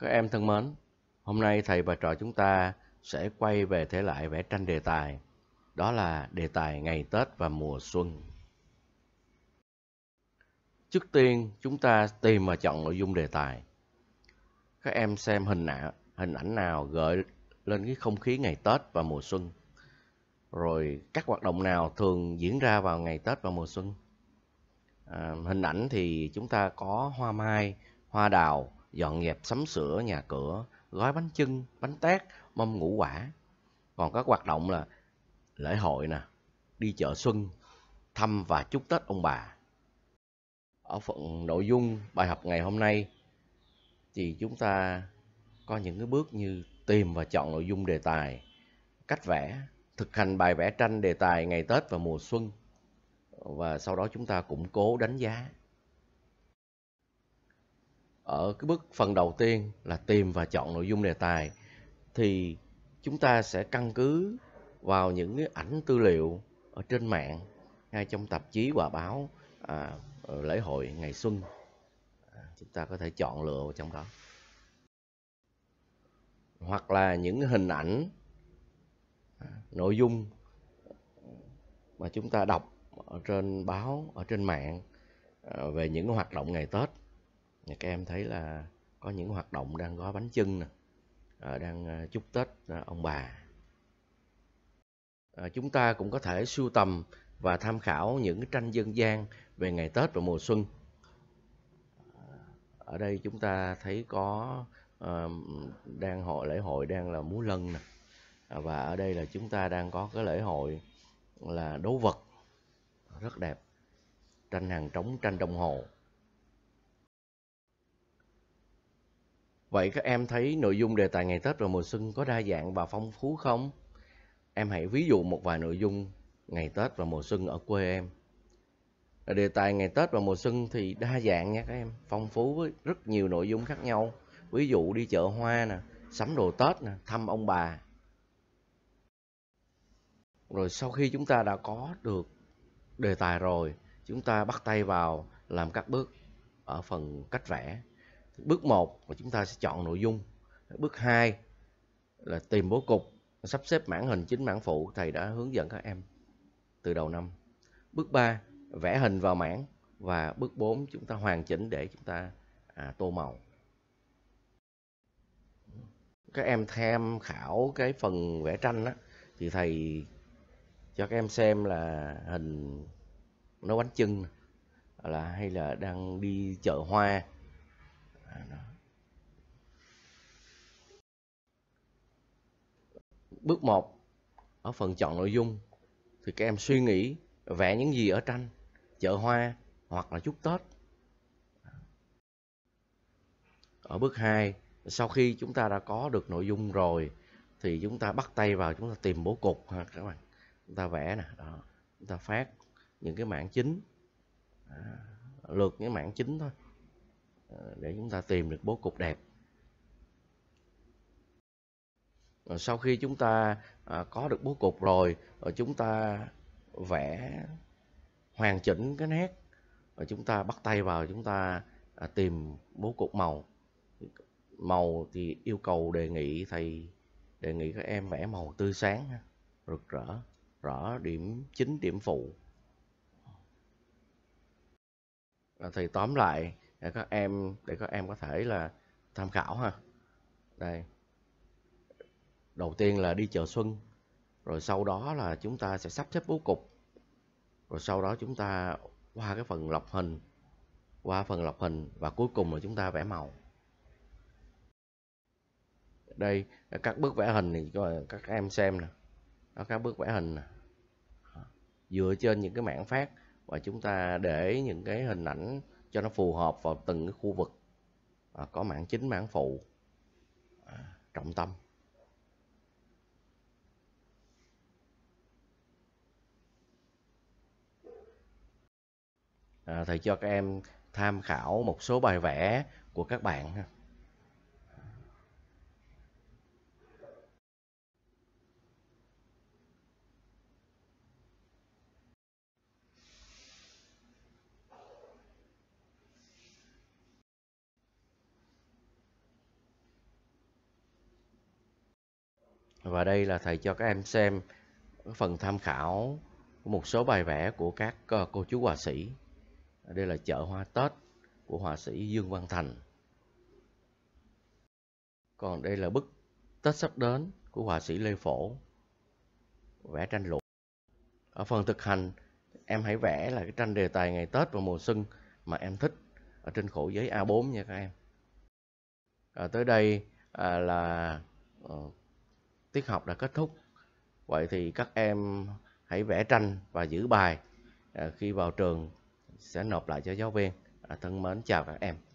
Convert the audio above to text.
Các em thân mến, hôm nay thầy và trò chúng ta sẽ quay về thể loại vẽ tranh đề tài. Đó là đề tài ngày Tết và mùa xuân. Trước tiên, chúng ta tìm và chọn nội dung đề tài. Các em xem hình ảnh, hình ảnh nào gợi lên cái không khí ngày Tết và mùa xuân. Rồi các hoạt động nào thường diễn ra vào ngày Tết và mùa xuân. À, hình ảnh thì chúng ta có hoa mai, hoa đào, dọn dẹp sắm sửa nhà cửa, gói bánh chưng, bánh tét, mâm ngũ quả. Còn các hoạt động là lễ hội nè, đi chợ xuân, thăm và chúc Tết ông bà. Ở phần nội dung bài học ngày hôm nay thì chúng ta có những cái bước như tìm và chọn nội dung đề tài, cách vẽ, thực hành bài vẽ tranh đề tài ngày Tết và mùa xuân. Và sau đó chúng ta củng cố đánh giá ở cái bước phần đầu tiên là tìm và chọn nội dung đề tài thì chúng ta sẽ căn cứ vào những cái ảnh tư liệu ở trên mạng hay trong tạp chí và báo à, lễ hội ngày xuân à, chúng ta có thể chọn lựa vào trong đó hoặc là những hình ảnh à, nội dung mà chúng ta đọc ở trên báo ở trên mạng à, về những hoạt động ngày tết các em thấy là có những hoạt động đang gói bánh chưng nè, ờ, đang ờ, chúc Tết ờ, ông bà. Chúng ta cũng có thể sưu tầm và tham khảo những tranh dân gian về ngày Tết và mùa xuân. Ở đây chúng ta thấy có đang hội lễ hội đang là múa lân nè. Và ở đây là chúng ta đang có cái lễ hội là đấu vật rất đẹp tranh hàng trống tranh đồng hồ Vậy các em thấy nội dung đề tài ngày Tết và mùa xuân có đa dạng và phong phú không? Em hãy ví dụ một vài nội dung ngày Tết và mùa xuân ở quê em. Đề tài ngày Tết và mùa xuân thì đa dạng nha các em, phong phú với rất nhiều nội dung khác nhau. Ví dụ đi chợ hoa nè, sắm đồ Tết nè, thăm ông bà. Rồi sau khi chúng ta đã có được đề tài rồi, chúng ta bắt tay vào làm các bước ở phần cách vẽ Bước 1 là chúng ta sẽ chọn nội dung. Bước 2 là tìm bố cục, sắp xếp mảng hình chính mảng phụ thầy đã hướng dẫn các em từ đầu năm. Bước 3 vẽ hình vào mảng và bước 4 chúng ta hoàn chỉnh để chúng ta à, tô màu. Các em tham khảo cái phần vẽ tranh đó, thì thầy cho các em xem là hình nấu bánh chưng là hay là đang đi chợ hoa đó. À, bước 1 ở phần chọn nội dung thì các em suy nghĩ vẽ những gì ở tranh chợ hoa hoặc là chúc Tết. Ở bước 2, sau khi chúng ta đã có được nội dung rồi thì chúng ta bắt tay vào chúng ta tìm bố cục ha các bạn. Chúng ta vẽ nè, đó. Chúng ta phát những cái mảng chính. Đó. À, lượt những mảng chính thôi. Ờ, để chúng ta tìm được bố cục đẹp ờ, sau khi chúng ta à, có được bố cục rồi ờ, chúng ta vẽ hoàn chỉnh cái nét và chúng ta bắt tay vào chúng ta à, tìm bố cục màu màu thì yêu cầu đề nghị thầy đề nghị các em vẽ màu tươi sáng rực rỡ rõ điểm chính điểm phụ thầy tóm lại để các em để các em có thể là tham khảo ha đây đầu tiên là đi chợ xuân rồi sau đó là chúng ta sẽ sắp xếp bố cục rồi sau đó chúng ta qua cái phần lọc hình qua phần lọc hình và cuối cùng là chúng ta vẽ màu đây các bước vẽ hình thì các em xem nè đó các bước vẽ hình nè dựa trên những cái mảng phát và chúng ta để những cái hình ảnh cho nó phù hợp vào từng cái khu vực à, có mảng chính mảng phụ à, trọng tâm à, thầy cho các em tham khảo một số bài vẽ của các bạn ha và đây là thầy cho các em xem phần tham khảo một số bài vẽ của các ờ, cô chú họa sĩ đây là chợ hoa tết của họa sĩ dương văn thành còn đây là bức tết sắp đến của họa sĩ lê phổ vẽ tranh lụa ở phần thực hành em hãy vẽ là cái tranh đề tài ngày tết và mùa xuân mà em thích ở trên khổ giấy a 4 nha các em à, tới đây à, là ờ, tiết học đã kết thúc vậy thì các em hãy vẽ tranh và giữ bài à, khi vào trường sẽ nộp lại cho giáo viên à, thân mến chào các em